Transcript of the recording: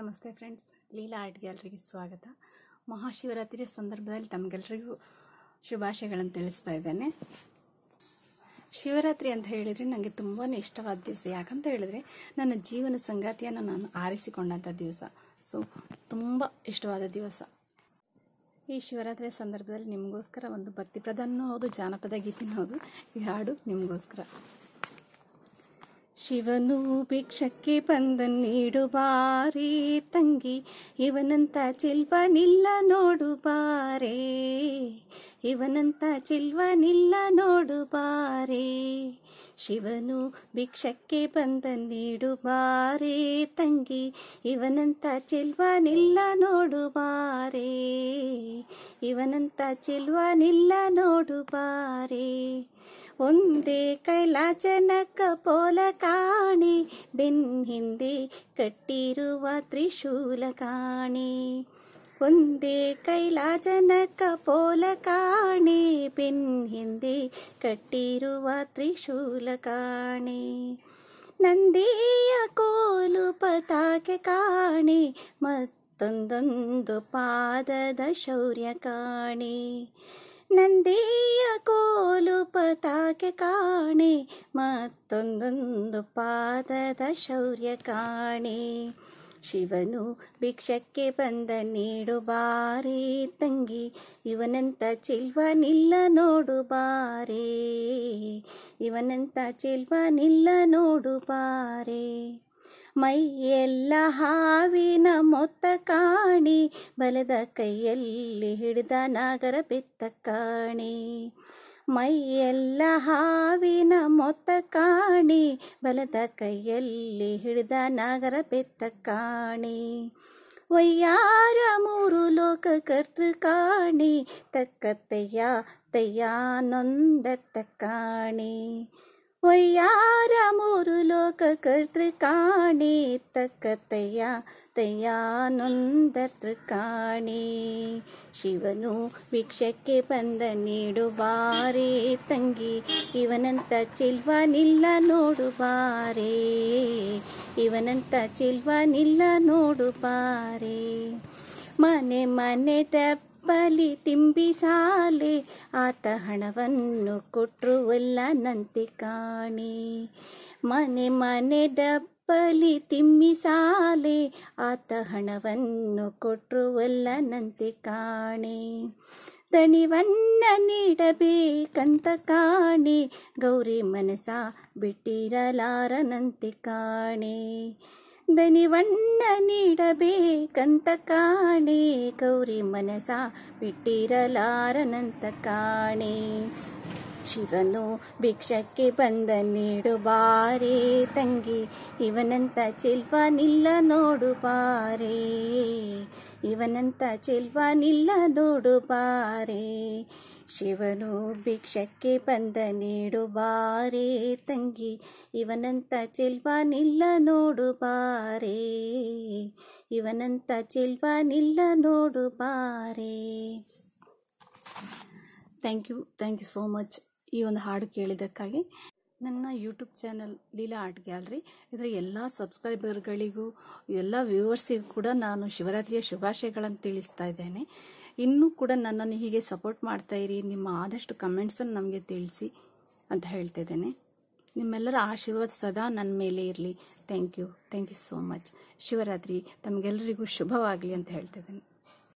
ನಮಸ್ತೆ friends Leela art ಗ್ಯಾಲರಿಗೆ ಸ್ವಾಗತ ಮಹಾಶಿವರಾತ್ರಿಯ ಸಂದರ್ಭದಲ್ಲಿ ತಮಗೆಲ್ಲರಿಗೂ ಶುಭಾಶಯಗಳನ್ನು ತಿಳಿಸ್ತಾ ಇದ್ದೇನೆ ಶಿವರಾತ್ರಿ ಅಂತ ಹೇಳಿದರೆ ನನಗೆ ತುಂಬಾ ಇಷ್ಟವಾದ ದಿವಸ ಯಾಕಂತ ಹೇಳಿದರೆ ನನ್ನ ಜೀವನ ಸಂಗಾತಿಯನ್ನು ನಾನು ಆರಿಸಿಕೊಂಡಂಥ ದಿವಸ ಸೊ ತುಂಬ ಇಷ್ಟವಾದ ದಿವಸ ಈ ಶಿವರಾತ್ರಿಯ ಸಂದರ್ಭದಲ್ಲಿ ನಿಮಗೋಸ್ಕರ ಒಂದು ಭಕ್ತಿ ಪ್ರಧಾನವೂ ಹೌದು ಜಾನಪದ ಗೀತೆನೂ ಹೌದು ಈ ಹಾಡು ನಿಮಗೋಸ್ಕರ ಶಿವನು ಭಿಕ್ಷಕ್ಕೆ ಬಂದ ನೀಡು ತಂಗಿ ಇವನಂತ ನಿಲ್ಲ ನೋಡು ಬಾರೆ ಇವನಂತ ನಿಲ್ಲ ನೋಡು ಬಾರೆ ಶಿವನು ಭಿಕ್ಷಕ್ಕೆ ಬಂದ ನೀಡು ಬಾರೇ ತಂಗಿ ಇವನಂತ ನಿಲ್ಲ ನೋಡು ಬಾರೆ ಇವನಂತ ನಿಲ್ಲ ನೋಡು ಬಾರೇ न्दे कैलाचनकपोलकाणि हिन्दी कटिरु त्रिशूलकाणि उचनकपोलकाणि बिन् हिन्दी कटिरु त्रिशूलकाणि नन्दीय कोलु पताककाणि मु पाद शौर्यकाणि ನಂದಿಯ ಕೋಲು ಪತಾಕೆ ಕಾಣೆ ಮತ್ತೊಂದೊಂದು ಪಾದದ ಶೌರ್ಯ ಕಾಣೆ ಶಿವನು ಭಿಕ್ಷಕ್ಕೆ ಬಂದ ನೀಡು ಬಾರಿ ತಂಗಿ ಇವನಂತ ನಿಲ್ಲ ನೋಡು ಬಾರೇ ಇವನಂತ ನಿಲ್ಲ ನೋಡು ಬಾರೇ ಮೈ ಎಲ್ಲ ಹಾವಿನ ಮೊತ್ತ ಕಾಣಿ ಬಲದ ಕೈಯಲ್ಲಿ ಹಿಡಿದ ನಾಗರ ಬೆತ್ತ ಕಾಣಿ ಮೈ ಎಲ್ಲ ಹಾವಿನ ಮೊತ್ತ ಕಾಣಿ ಬಲದ ಕೈಯಲ್ಲಿ ಹಿಡಿದ ನಾಗರ ಬೆತ್ತ ಕಾಣಿ ವಯ್ಯಾರ ಮೂರು ಲೋಕ ಕರ್ತೃ ಕಾಣಿ ತಕ್ಕತ್ತಯ್ಯ ತಯ್ಯ ನೊಂದತ್ತ ಕಾಣಿ ವಯ್ಯಾರಮೂರುಲೋಕ ಕರ್ತೃಕಾಣಿ ತಕ್ಕ ತಯ್ಯ ತಯ್ಯಾನೊಂದರ್ತೃಕಾಣಿ ಶಿವನು ಭಿಕ್ಷಕ್ಕೆ ಬಂದ ನೀಡು ಬಾರೇ ತಂಗಿ ಇವನಂತ ಚೆಲ್ವನಿಲ್ಲ ನೋಡು ಬಾರೇ ಇವನಂತ ಚೆಲ್ವನಿಲ್ಲ ನೋಡು ಬಾರೇ ಮನೆ ಮನೆ ಟಪ್ಪಲಿ ತಿಂಬಿಸಾಲೆ ಆತ ಹಣವನ್ನು ಕೊಟ್ಟರುವಲ್ಲ ನಂತೆ ಕಾಣಿ ಮನೆ ಮನೆ ಡಬ್ಬಲಿ ತಿಮ್ಮಿಸಾಲೆ ಆತ ಹಣವನ್ನು ಕೊಟ್ಟರುವಲ್ಲ ನಂತೆ ಕಾಣಿ ದಣಿವನ್ನ ನೀಡಬೇಕಂತ ಕಾಣಿ ಗೌರಿ ಮನಸ ಬಿಟ್ಟಿರಲಾರನಂತೆ ಕಾಣಿ ಧನಿ ವಣ್ಣ ನೀಡಬೇಕಂತ ಕಾಣೆ ಗೌರಿ ಮನಸ ಬಿಟ್ಟಿರಲಾರನಂತ ಕಾಣೆ ಶಿವನು ಭಿಕ್ಷಕ್ಕೆ ಬಂದ ನೀಡು ಬಾರಿ ತಂಗಿ ಇವನಂತ ನಿಲ್ಲ ನೋಡು ಬಾರಿ ಇವನಂತ ನಿಲ್ಲ ನೋಡು ಬಾರಿ ಶಿವನು ಭಿಕ್ಷಕ್ಕೆ ಬಂದ ನೀಡು ಬಾರಿ ತಂಗಿ ಇವನಂತ ನಿಲ್ಲ ನೋಡು ಬಾರೆ ಇವನಂತ ಚೆಲ್ವನಿಲ್ಲ ನೋಡು ಬಾರೆ thank you thank you so much ಈ ಒಂದು ಹಾಡು ಕೇಳಿದ್ದಕ್ಕಾಗಿ ನನ್ನ YouTube channel Leela art gallery ಇದರ ಎಲ್ಲ ಸಬ್ಸ್ಕ್ರೈಬರ್ಗಳಿಗೂ ಎಲ್ಲ ವ್ಯೂವರ್ಸಿಗೂ ಕೂಡ ನಾನು ಶಿವರಾತ್ರಿಯ ಶುಭಾಶಯಗಳನ್ನು ತಿಳಿಸ್ತಾ ಇದ್ದೇನೆ ಇನ್ನೂ ಕೂಡ ನನ್ನನ್ನು ಹೀಗೆ ಸಪೋರ್ಟ್ ಮಾಡ್ತಾ ಇರಿ ನಿಮ್ಮ ಆದಷ್ಟು ಕಮೆಂಟ್ಸನ್ನು ನಮಗೆ ತಿಳಿಸಿ ಅಂತ ಹೇಳ್ತಿದ್ದೇನೆ ನಿಮ್ಮೆಲ್ಲರ ಆಶೀರ್ವಾದ ಸದಾ ನನ್ನ ಮೇಲೆ ಇರಲಿ thank you thank you so much Shivaratri ತಮಗೆಲ್ಲರಿಗೂ ಶುಭವಾಗಲಿ ಅಂತ ಹೇಳ್ತಿದ್ದೇನೆ